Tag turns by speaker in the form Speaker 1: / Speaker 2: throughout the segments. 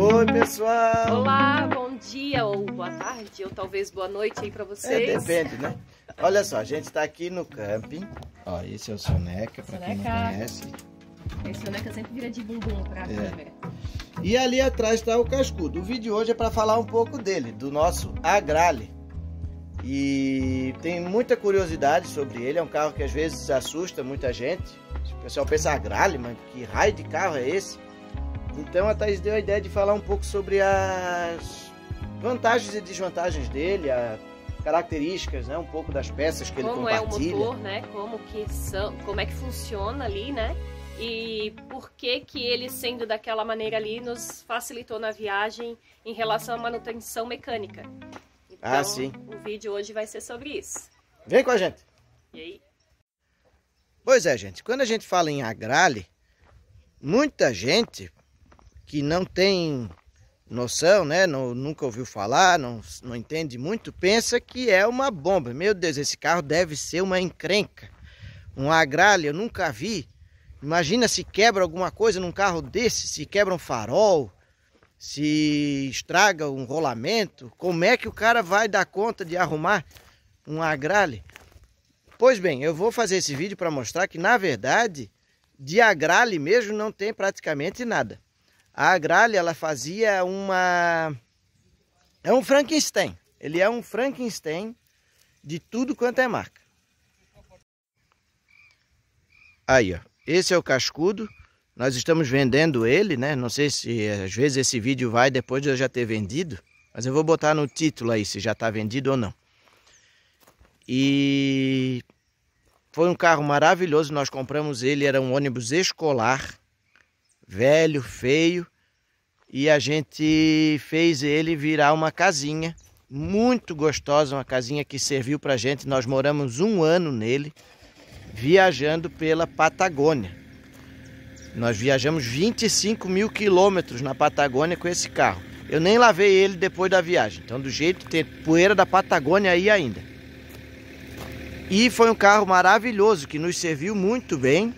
Speaker 1: Oi, pessoal! Olá, bom dia ou boa tarde, ou talvez boa noite aí para é, vocês. É, depende, né? Olha só, a gente está aqui no camping. Ó, esse é o Soneca, para quem não conhece. Esse Soneca sempre vira de bumbum pra é. câmera. E ali atrás está o Cascudo. O vídeo hoje é para falar um pouco dele, do nosso Agrale. E tem muita curiosidade sobre ele. É um carro que às vezes assusta muita gente. O pessoal pensa Agrale, mas que raio de carro é esse? Então a Thais deu a ideia de falar um pouco sobre as vantagens e desvantagens dele, as características, né, um pouco das peças que como ele compartilha. Como é o motor, né? Como que são, como é que funciona ali, né? E por que que ele sendo daquela maneira ali nos facilitou na viagem em relação à manutenção mecânica. Ah, então, ah, sim. O vídeo hoje vai ser sobre isso. Vem com a gente. E aí? Pois é, gente. Quando a gente fala em agrale, muita gente que não tem noção, né? Não, nunca ouviu falar, não, não entende muito, pensa que é uma bomba. Meu Deus, esse carro deve ser uma encrenca, um agralho, eu nunca vi. Imagina se quebra alguma coisa num carro desse, se quebra um farol, se estraga um rolamento. Como é que o cara vai dar conta de arrumar um agralho? Pois bem, eu vou fazer esse vídeo para mostrar que, na verdade, de agralho mesmo não tem praticamente nada. A agralha, ela fazia uma... É um Frankenstein. Ele é um Frankenstein de tudo quanto é marca. Aí, ó. Esse é o cascudo. Nós estamos vendendo ele, né? Não sei se às vezes esse vídeo vai depois de eu já ter vendido. Mas eu vou botar no título aí se já está vendido ou não. E foi um carro maravilhoso. Nós compramos ele, era um ônibus escolar velho, feio, e a gente fez ele virar uma casinha muito gostosa, uma casinha que serviu para gente. Nós moramos um ano nele, viajando pela Patagônia. Nós viajamos 25 mil quilômetros na Patagônia com esse carro. Eu nem lavei ele depois da viagem, então do jeito tem poeira da Patagônia aí ainda. E foi um carro maravilhoso que nos serviu muito bem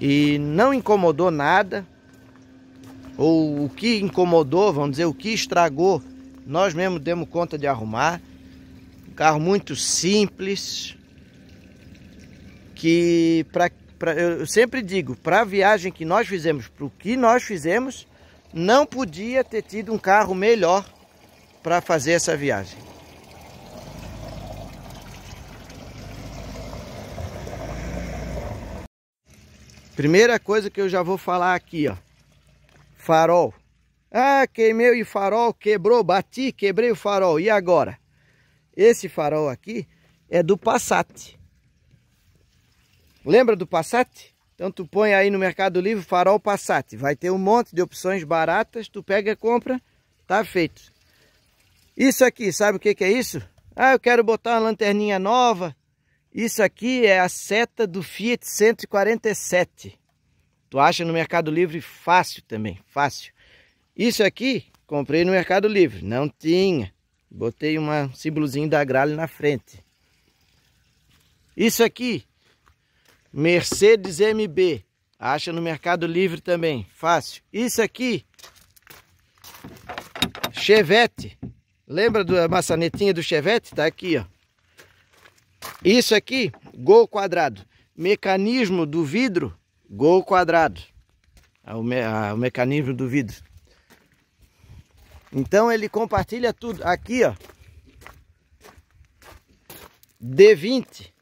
Speaker 1: e não incomodou nada, ou o que incomodou, vamos dizer, o que estragou, nós mesmo demos conta de arrumar. Um carro muito simples, que pra, pra eu sempre digo, para a viagem que nós fizemos, para o que nós fizemos, não podia ter tido um carro melhor para fazer essa viagem. Primeira coisa que eu já vou falar aqui, ó. Farol. Ah, queimei o farol, quebrou, bati, quebrei o farol. E agora? Esse farol aqui é do Passat. Lembra do Passat? Então tu põe aí no Mercado Livre farol Passat. Vai ter um monte de opções baratas. Tu pega, compra, tá feito. Isso aqui, sabe o que, que é isso? Ah, eu quero botar uma lanterninha nova. Isso aqui é a seta do Fiat 147. Tu acha no Mercado Livre fácil também, fácil. Isso aqui, comprei no Mercado Livre, não tinha. Botei um símbolozinho da Gralha na frente. Isso aqui, Mercedes MB, acha no Mercado Livre também, fácil. Isso aqui, Chevette, lembra da maçanetinha do Chevette? Tá aqui, ó. Isso aqui, gol quadrado. Mecanismo do vidro, gol quadrado. É o, me, a, o mecanismo do vidro. Então ele compartilha tudo. Aqui, ó. D20.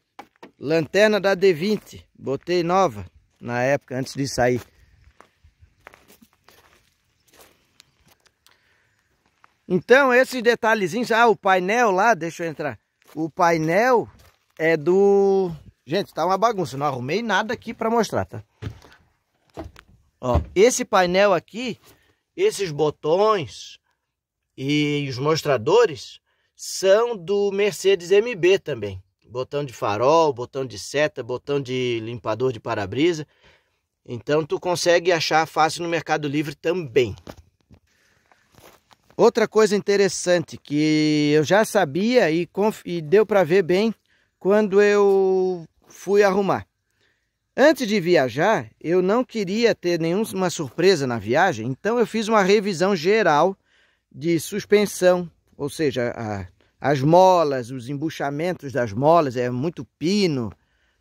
Speaker 1: Lanterna da D20. Botei nova na época, antes de sair. Então, esses detalhezinhos... Ah, o painel lá, deixa eu entrar. O painel é do... Gente, tá uma bagunça, não arrumei nada aqui para mostrar, tá? Ó, esse painel aqui, esses botões e os mostradores são do Mercedes MB também. Botão de farol, botão de seta, botão de limpador de para-brisa. Então tu consegue achar fácil no Mercado Livre também. Outra coisa interessante que eu já sabia e, e deu para ver bem quando eu fui arrumar. Antes de viajar, eu não queria ter nenhuma surpresa na viagem, então eu fiz uma revisão geral de suspensão, ou seja, a, as molas, os embuchamentos das molas, é muito pino,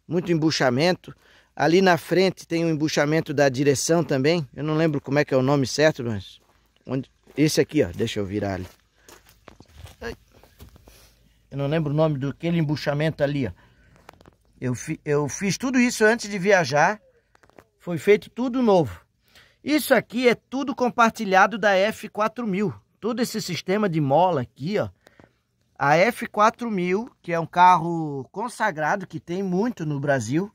Speaker 1: muito embuchamento. Ali na frente tem o um embuchamento da direção também, eu não lembro como é que é o nome certo, mas onde, esse aqui, ó, deixa eu virar ali. Eu não lembro o nome do aquele embuchamento ali, ó. Eu, fi, eu fiz tudo isso antes de viajar. Foi feito tudo novo. Isso aqui é tudo compartilhado da F4000. Todo esse sistema de mola aqui, ó. A F4000, que é um carro consagrado, que tem muito no Brasil.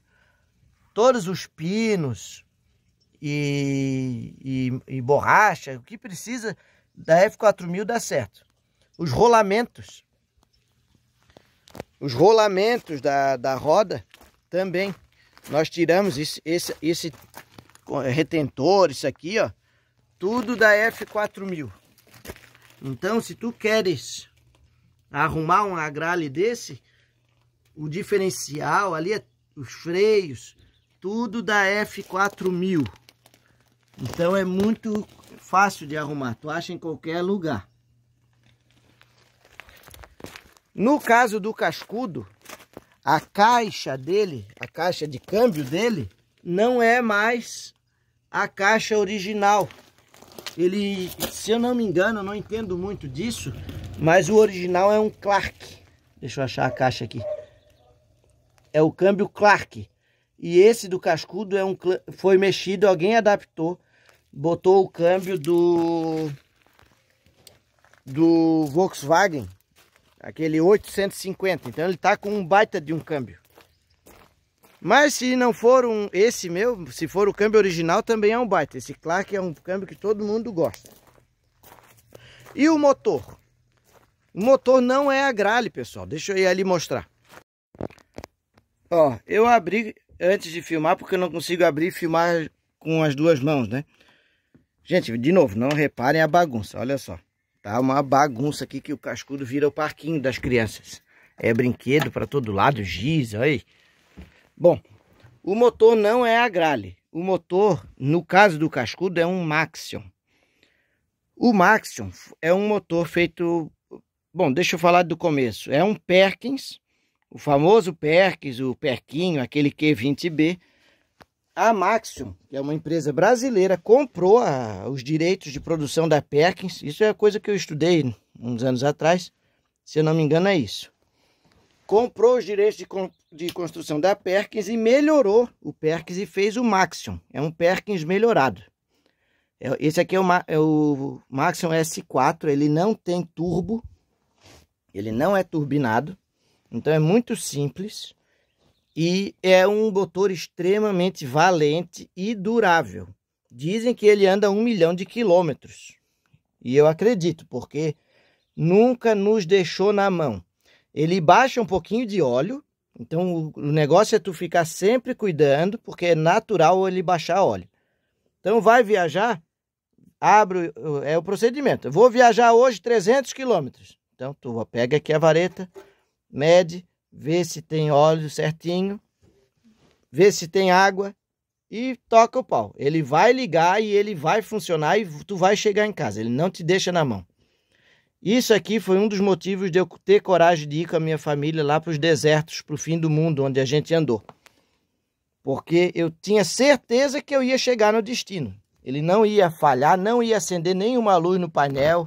Speaker 1: Todos os pinos e, e, e borracha, o que precisa da F4000 dá certo. Os rolamentos os rolamentos da, da roda também. Nós tiramos esse, esse, esse retentor, isso aqui, ó, tudo da F4000. Então, se tu queres arrumar um agrale desse, o diferencial ali, é os freios, tudo da F4000. Então, é muito fácil de arrumar. Tu acha em qualquer lugar. No caso do cascudo, a caixa dele, a caixa de câmbio dele, não é mais a caixa original. Ele, se eu não me engano, eu não entendo muito disso, mas o original é um Clark. Deixa eu achar a caixa aqui. É o câmbio Clark. E esse do cascudo é um foi mexido, alguém adaptou, botou o câmbio do do Volkswagen Aquele 850. Então ele tá com um baita de um câmbio. Mas se não for um, esse meu, se for o câmbio original, também é um baita. Esse Clark é um câmbio que todo mundo gosta. E o motor? O motor não é a grale, pessoal. Deixa eu ir ali mostrar. Ó, eu abri antes de filmar, porque eu não consigo abrir e filmar com as duas mãos, né? Gente, de novo, não reparem a bagunça, olha só. Tá uma bagunça aqui que o cascudo vira o parquinho das crianças. É brinquedo para todo lado, giz, aí. Bom, o motor não é a grale. O motor, no caso do cascudo, é um Maxion. O Maxion é um motor feito... Bom, deixa eu falar do começo. É um Perkins, o famoso Perkins, o Perquinho, aquele Q20B, a Maxim, que é uma empresa brasileira, comprou a, os direitos de produção da Perkins. Isso é coisa que eu estudei uns anos atrás, se eu não me engano é isso. Comprou os direitos de, de construção da Perkins e melhorou o Perkins e fez o Maxim. É um Perkins melhorado. É, esse aqui é o, é o S4, ele não tem turbo, ele não é turbinado, então é muito simples e é um motor extremamente valente e durável. Dizem que ele anda um milhão de quilômetros. E eu acredito, porque nunca nos deixou na mão. Ele baixa um pouquinho de óleo, então o negócio é tu ficar sempre cuidando, porque é natural ele baixar óleo. Então vai viajar, abre, é o procedimento. Eu vou viajar hoje 300 quilômetros. Então tu pega aqui a vareta, mede, vê se tem óleo certinho, vê se tem água e toca o pau. Ele vai ligar e ele vai funcionar e tu vai chegar em casa. Ele não te deixa na mão. Isso aqui foi um dos motivos de eu ter coragem de ir com a minha família lá para os desertos, para o fim do mundo, onde a gente andou. Porque eu tinha certeza que eu ia chegar no destino. Ele não ia falhar, não ia acender nenhuma luz no painel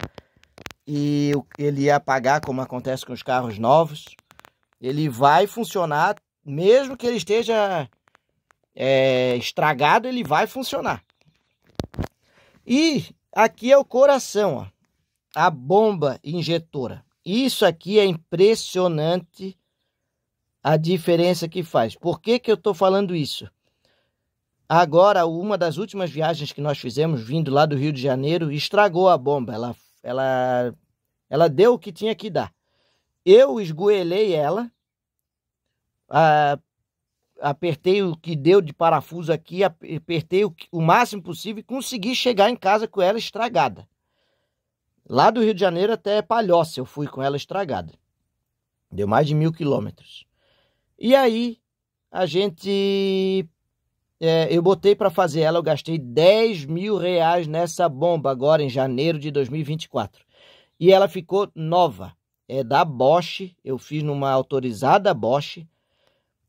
Speaker 1: e ele ia apagar, como acontece com os carros novos. Ele vai funcionar, mesmo que ele esteja é, estragado, ele vai funcionar. E aqui é o coração, ó, a bomba injetora. Isso aqui é impressionante a diferença que faz. Por que, que eu estou falando isso? Agora, uma das últimas viagens que nós fizemos vindo lá do Rio de Janeiro estragou a bomba. Ela, ela, ela deu o que tinha que dar. Eu esgoelei ela, ah, apertei o que deu de parafuso aqui, apertei o, o máximo possível e consegui chegar em casa com ela estragada. Lá do Rio de Janeiro até Palhoça eu fui com ela estragada. Deu mais de mil quilômetros. E aí a gente. É, eu botei para fazer ela, eu gastei 10 mil reais nessa bomba agora em janeiro de 2024. E ela ficou nova é da Bosch, eu fiz numa autorizada Bosch,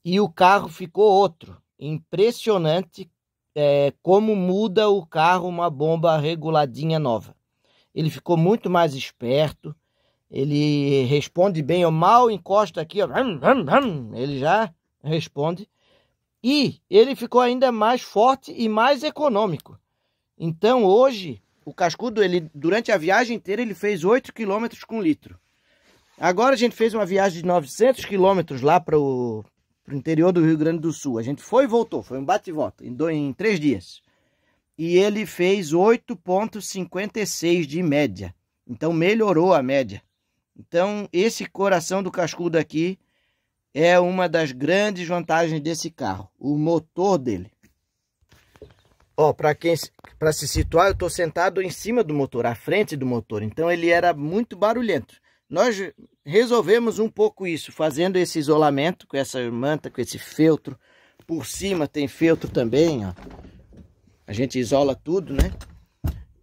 Speaker 1: e o carro ficou outro. Impressionante é, como muda o carro uma bomba reguladinha nova. Ele ficou muito mais esperto, ele responde bem, eu mal encosta aqui, ó, hum, hum, hum, ele já responde. E ele ficou ainda mais forte e mais econômico. Então hoje, o Cascudo, ele durante a viagem inteira, ele fez 8 km com litro. Agora a gente fez uma viagem de 900 quilômetros lá para o interior do Rio Grande do Sul. A gente foi e voltou, foi um bate e volta, em, dois, em três dias. E ele fez 8,56 de média. Então melhorou a média. Então esse coração do cascudo aqui é uma das grandes vantagens desse carro, o motor dele. Ó, para quem para se situar, eu estou sentado em cima do motor, à frente do motor. Então ele era muito barulhento. Nós resolvemos um pouco isso, fazendo esse isolamento com essa manta, com esse feltro. Por cima tem feltro também, ó. A gente isola tudo, né?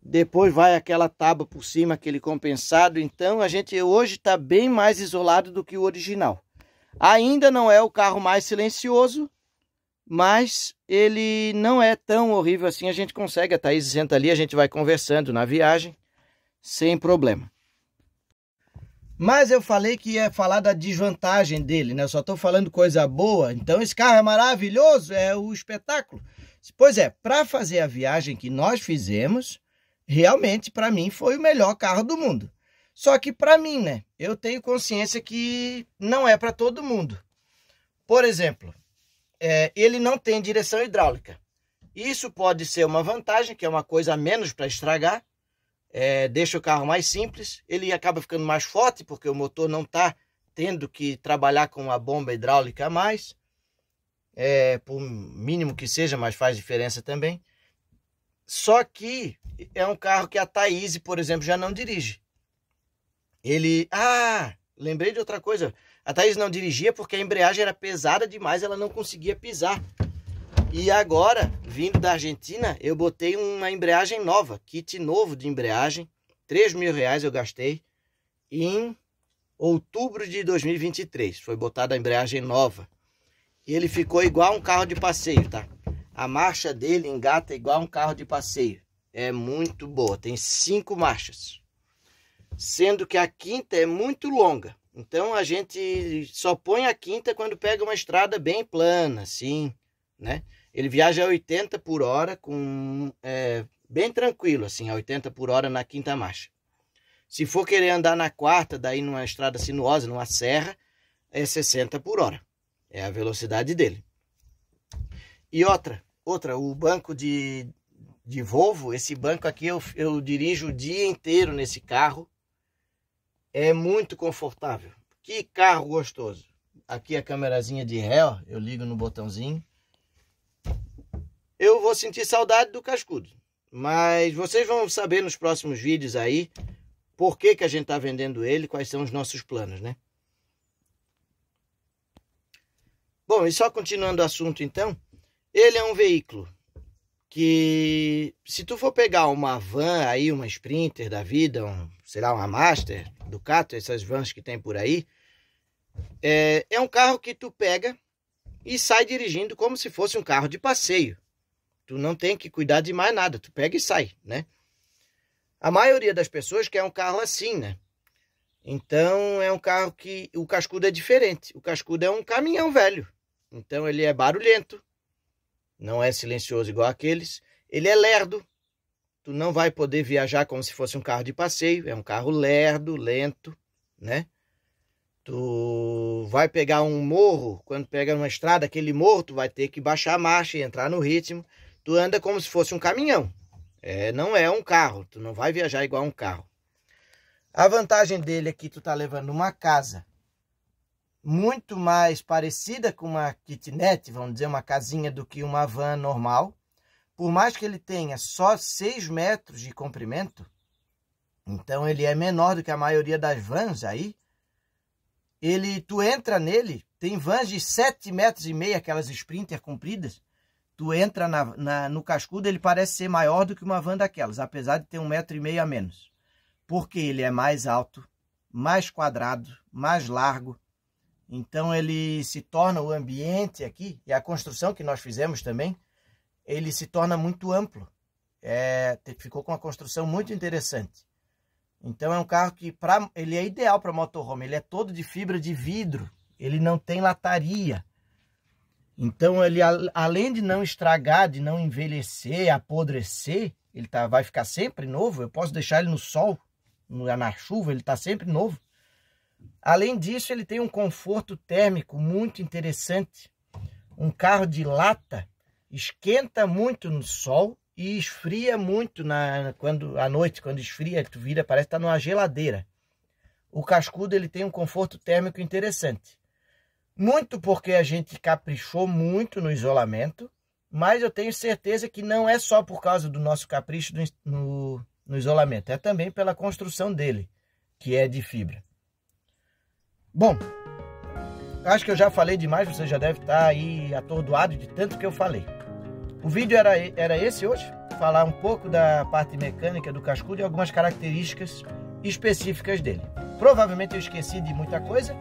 Speaker 1: Depois vai aquela tábua por cima, aquele compensado. Então a gente hoje está bem mais isolado do que o original. Ainda não é o carro mais silencioso, mas ele não é tão horrível assim. A gente consegue, a Thaís senta ali, a gente vai conversando na viagem sem problema. Mas eu falei que ia falar da desvantagem dele, né? Eu só estou falando coisa boa. Então esse carro é maravilhoso, é o espetáculo. Pois é, para fazer a viagem que nós fizemos, realmente para mim foi o melhor carro do mundo. Só que para mim, né? Eu tenho consciência que não é para todo mundo. Por exemplo, é, ele não tem direção hidráulica. Isso pode ser uma vantagem, que é uma coisa a menos para estragar, é, deixa o carro mais simples, ele acaba ficando mais forte, porque o motor não está tendo que trabalhar com a bomba hidráulica a mais, é, por mínimo que seja, mas faz diferença também. Só que é um carro que a Thaís, por exemplo, já não dirige. Ele. Ah, lembrei de outra coisa. A Thaís não dirigia porque a embreagem era pesada demais, ela não conseguia pisar. E agora, vindo da Argentina, eu botei uma embreagem nova, kit novo de embreagem. 3 mil reais eu gastei em outubro de 2023. Foi botada a embreagem nova. E ele ficou igual um carro de passeio, tá? A marcha dele engata igual um carro de passeio. É muito boa, tem cinco marchas. Sendo que a quinta é muito longa. Então a gente só põe a quinta quando pega uma estrada bem plana, assim, né? Ele viaja a 80 por hora, com é, bem tranquilo, assim, a 80 por hora na quinta marcha. Se for querer andar na quarta, daí numa estrada sinuosa, numa serra, é 60 por hora. É a velocidade dele. E outra, outra, o banco de, de Volvo, esse banco aqui eu, eu dirijo o dia inteiro nesse carro. É muito confortável. Que carro gostoso. Aqui a câmerazinha de ré, ó, eu ligo no botãozinho eu vou sentir saudade do cascudo. Mas vocês vão saber nos próximos vídeos aí por que, que a gente está vendendo ele, quais são os nossos planos, né? Bom, e só continuando o assunto então, ele é um veículo que se tu for pegar uma van aí, uma Sprinter da vida, um, sei lá, uma Master, Ducato, essas vans que tem por aí, é, é um carro que tu pega e sai dirigindo como se fosse um carro de passeio. Tu não tem que cuidar de mais nada, tu pega e sai, né? A maioria das pessoas quer um carro assim, né? Então é um carro que o cascudo é diferente. O cascudo é um caminhão velho. Então ele é barulhento, não é silencioso igual aqueles. Ele é lerdo. Tu não vai poder viajar como se fosse um carro de passeio. É um carro lerdo, lento, né? Tu vai pegar um morro, quando pega uma estrada, aquele morro, tu vai ter que baixar a marcha e entrar no ritmo tu anda como se fosse um caminhão. É, não é um carro, tu não vai viajar igual um carro. A vantagem dele é que tu tá levando uma casa muito mais parecida com uma kitnet, vamos dizer, uma casinha do que uma van normal. Por mais que ele tenha só 6 metros de comprimento, então ele é menor do que a maioria das vans aí. Ele, tu entra nele, tem vans de 7 metros e meio, aquelas sprinter compridas tu entra na, na, no cascudo, ele parece ser maior do que uma van daquelas, apesar de ter um metro e meio a menos. Porque ele é mais alto, mais quadrado, mais largo. Então ele se torna o ambiente aqui, e a construção que nós fizemos também, ele se torna muito amplo. É, ficou com uma construção muito interessante. Então é um carro que pra, ele é ideal para motorhome, ele é todo de fibra de vidro, ele não tem lataria. Então, ele, além de não estragar, de não envelhecer, apodrecer, ele tá, vai ficar sempre novo. Eu posso deixar ele no sol, na chuva, ele está sempre novo. Além disso, ele tem um conforto térmico muito interessante. Um carro de lata esquenta muito no sol e esfria muito na quando à noite, quando esfria, tu vira, parece que está numa geladeira. O cascudo ele tem um conforto térmico interessante. Muito porque a gente caprichou muito no isolamento, mas eu tenho certeza que não é só por causa do nosso capricho no, no isolamento, é também pela construção dele, que é de fibra. Bom, acho que eu já falei demais, você já deve estar tá aí atordoado de tanto que eu falei. O vídeo era, era esse hoje, falar um pouco da parte mecânica do cascudo e algumas características específicas dele. Provavelmente eu esqueci de muita coisa,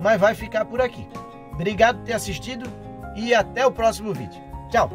Speaker 1: mas vai ficar por aqui. Obrigado por ter assistido e até o próximo vídeo. Tchau!